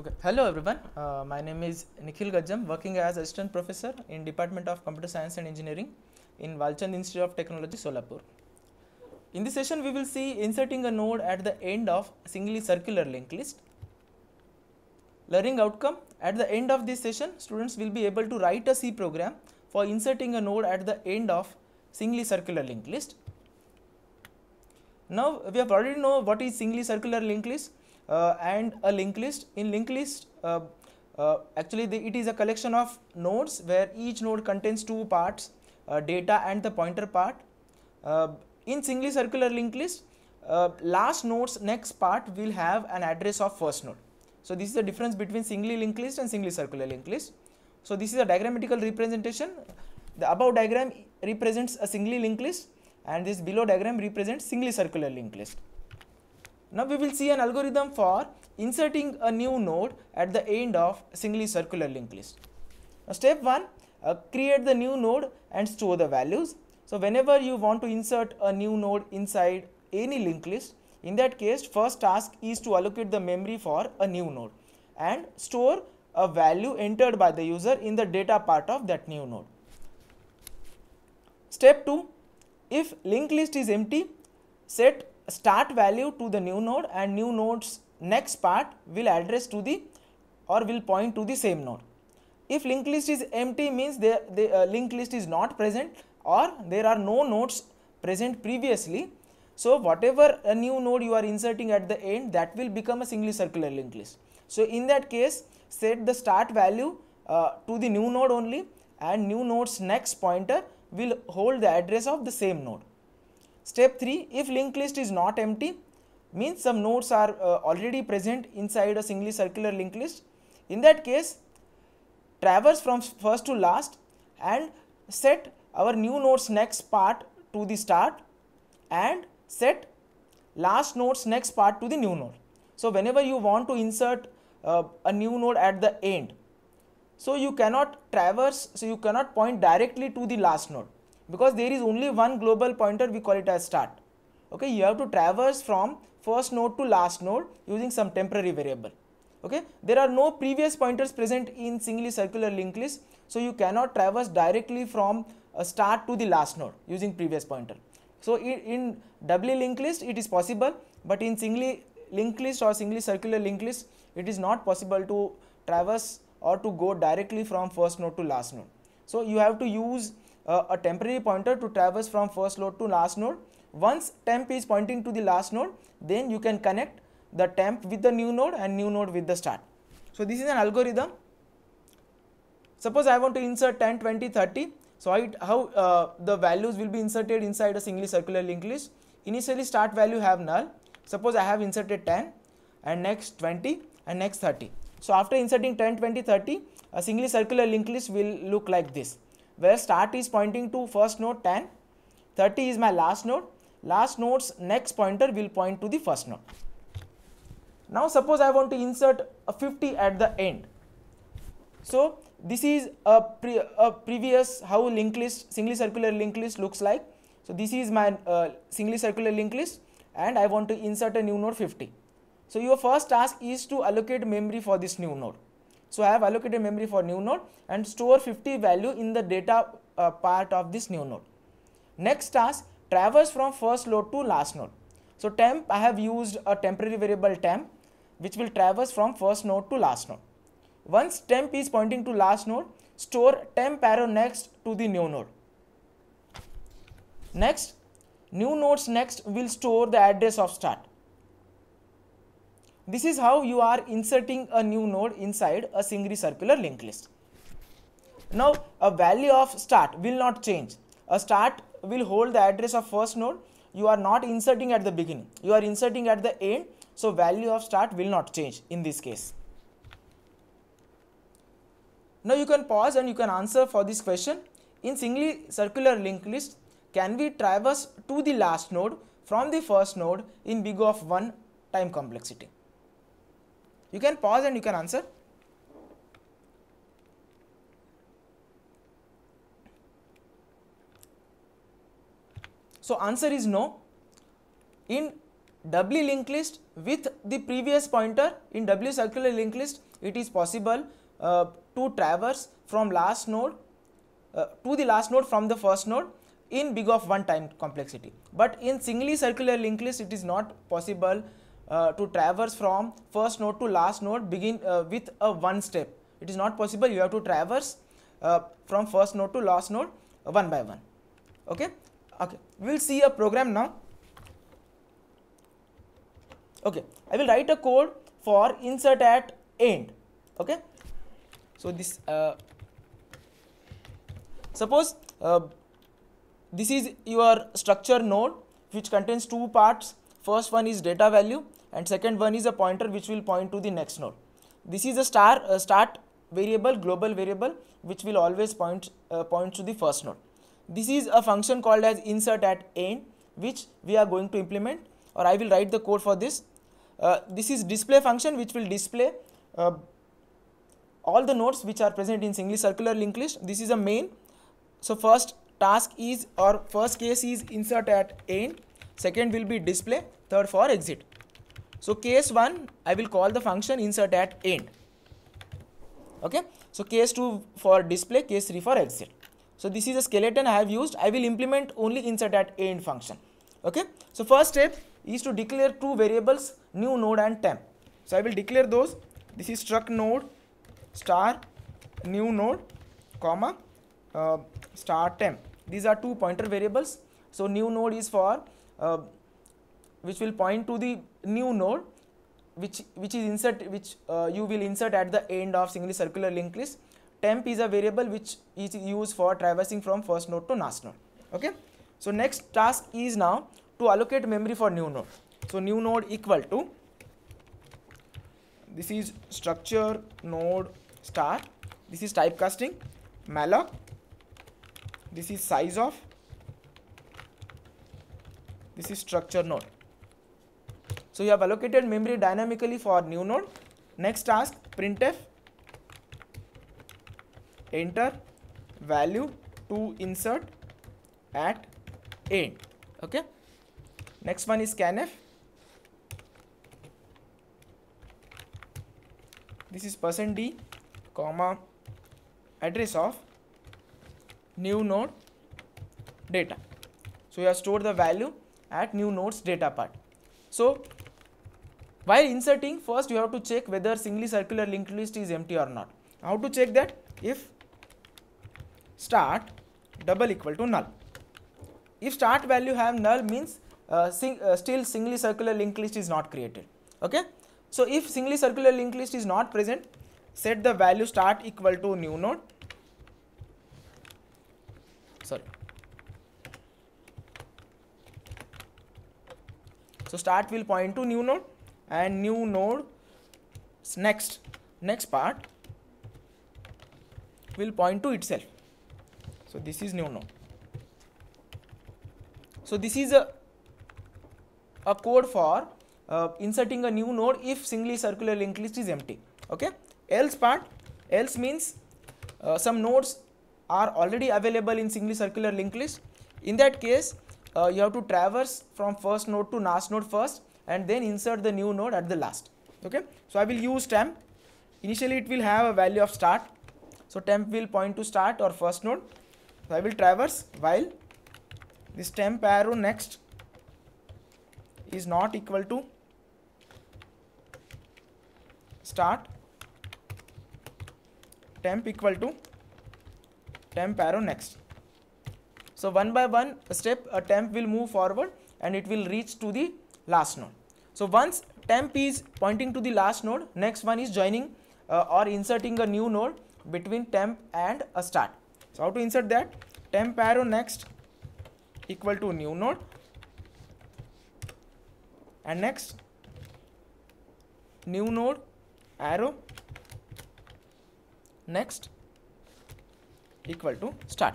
Okay, hello everyone. Uh, my name is Nikhil Gajam, working as assistant professor in Department of Computer Science and Engineering in Walchand Institute of Technology, Solapur. In this session, we will see inserting a node at the end of singly circular linked list. Learning outcome, at the end of this session, students will be able to write a C program for inserting a node at the end of singly circular linked list. Now, we have already know what is singly circular linked list uh, and a linked list. In linked list, uh, uh, actually the, it is a collection of nodes where each node contains two parts, data and the pointer part. in singly circular linked list, last node's next part will have an address of first node. So this is the difference between singly linked list and singly circular linked list. So this is a diagrammatical representation. The above diagram represents a singly linked list and this below diagram represents singly circular linked list. Now we will see an algorithm for inserting a new node at the end of singly circular linked list. Now step 1, uh, create the new node and store the values. So whenever you want to insert a new node inside any linked list, in that case first task is to allocate the memory for a new node and store a value entered by the user in the data part of that new node. Step 2, if linked list is empty, set start value to the new node and new node's next part will address to the or will point to the same node. If linked list is empty means the, the uh, linked list is not present or there are no nodes present previously. So whatever a new node you are inserting at the end that will become a singly circular linked list. So in that case set the start value uh, to the new node only and new node's next pointer will hold the address of the same node. Step 3, if linked list is not empty, means some nodes are uh, already present inside a singly circular linked list. In that case, traverse from first to last and set our new nodes next part to the start and set last nodes next part to the new node. So, whenever you want to insert uh, a new node at the end, so you cannot traverse, so you cannot point directly to the last node because there is only one global pointer we call it as start okay you have to traverse from first node to last node using some temporary variable okay there are no previous pointers present in singly circular linked list so you cannot traverse directly from a start to the last node using previous pointer so in doubly linked list it is possible but in singly linked list or singly circular linked list it is not possible to traverse or to go directly from first node to last node so you have to use uh, a temporary pointer to traverse from first node to last node. Once temp is pointing to the last node, then you can connect the temp with the new node and new node with the start. So, this is an algorithm. Suppose I want to insert 10, 20, 30. So, I, how uh, the values will be inserted inside a singly circular linked list. Initially start value have null. Suppose I have inserted 10 and next 20 and next 30. So, after inserting 10, 20, 30, a singly circular linked list will look like this where start is pointing to first node 10, 30 is my last node, last node's next pointer will point to the first node. Now suppose I want to insert a 50 at the end. So this is a, pre a previous how linked list, singly circular linked list looks like. So this is my uh, singly circular linked list and I want to insert a new node 50. So your first task is to allocate memory for this new node. So I have allocated memory for new node and store 50 value in the data uh, part of this new node. Next task traverse from first node to last node. So temp I have used a temporary variable temp which will traverse from first node to last node. Once temp is pointing to last node store temp arrow next to the new node. Next new nodes next will store the address of start. This is how you are inserting a new node inside a singly circular linked list. Now, a value of start will not change. A start will hold the address of first node. You are not inserting at the beginning. You are inserting at the end. So, value of start will not change in this case. Now, you can pause and you can answer for this question. In singly circular linked list, can we traverse to the last node from the first node in big of 1 time complexity? You can pause and you can answer. So answer is no. In doubly linked list with the previous pointer in doubly circular linked list, it is possible uh, to traverse from last node uh, to the last node from the first node in big of one time complexity. But in singly circular linked list, it is not possible uh, to traverse from first node to last node begin uh, with a one step. It is not possible you have to traverse uh, from first node to last node uh, one by one. Okay, okay. We will see a program now. Okay, I will write a code for insert at end. Okay, so this uh, suppose uh, this is your structure node which contains two parts first one is data value and second one is a pointer which will point to the next node. This is a star uh, start variable global variable which will always point uh, point to the first node. This is a function called as insert at end which we are going to implement or I will write the code for this. Uh, this is display function which will display uh, all the nodes which are present in singly circular linked list. This is a main. So first task is or first case is insert at end, second will be display, third for exit. So case 1, I will call the function insert at end. Okay. So case 2 for display, case 3 for exit. So this is a skeleton I have used. I will implement only insert at end function. Okay. So first step is to declare two variables new node and temp. So I will declare those. This is struct node star new node comma uh, star temp. These are two pointer variables. So new node is for uh, which will point to the new node which which is insert which uh, you will insert at the end of singly circular linked list temp is a variable which is used for traversing from first node to last node okay so next task is now to allocate memory for new node so new node equal to this is structure node star this is typecasting malloc this is size of this is structure node so you have allocated memory dynamically for new node. Next task printf enter value to insert at end. Okay. Next one is scanf. This is percent %d comma address of new node data. So you have stored the value at new nodes data part. So while inserting, first you have to check whether singly circular linked list is empty or not. How to check that? If start double equal to null. If start value have null means uh, sing, uh, still singly circular linked list is not created. Okay. So, if singly circular linked list is not present, set the value start equal to new node. Sorry. So, start will point to new node and new node next next part will point to itself so this is new node so this is a a code for uh, inserting a new node if singly circular linked list is empty okay else part else means uh, some nodes are already available in singly circular linked list in that case uh, you have to traverse from first node to last node first and then insert the new node at the last okay so i will use temp initially it will have a value of start so temp will point to start or first node so i will traverse while this temp arrow next is not equal to start temp equal to temp arrow next so one by one step a temp will move forward and it will reach to the last node. So once temp is pointing to the last node, next one is joining uh, or inserting a new node between temp and a start. So how to insert that? Temp arrow next equal to new node and next new node arrow next equal to start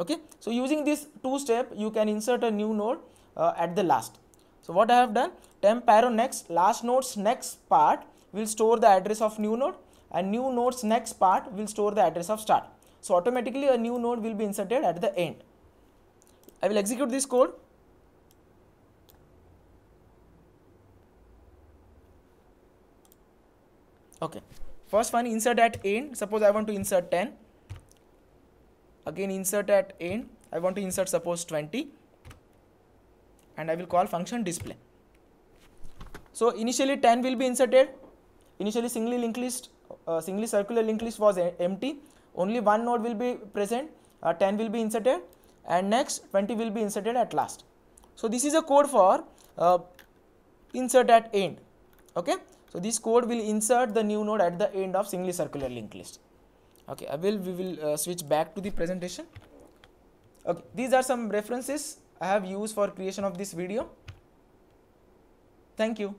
okay so using this two step you can insert a new node uh, at the last so what i have done temp arrow next last node's next part will store the address of new node and new node's next part will store the address of start so automatically a new node will be inserted at the end i will execute this code okay first one insert at end suppose i want to insert 10 again insert at end I want to insert suppose 20 and I will call function display. So initially 10 will be inserted initially singly linked list uh, singly circular linked list was empty only one node will be present uh, 10 will be inserted and next 20 will be inserted at last. So this is a code for uh, insert at end okay. So this code will insert the new node at the end of singly circular linked list okay i will we will uh, switch back to the presentation okay these are some references i have used for creation of this video thank you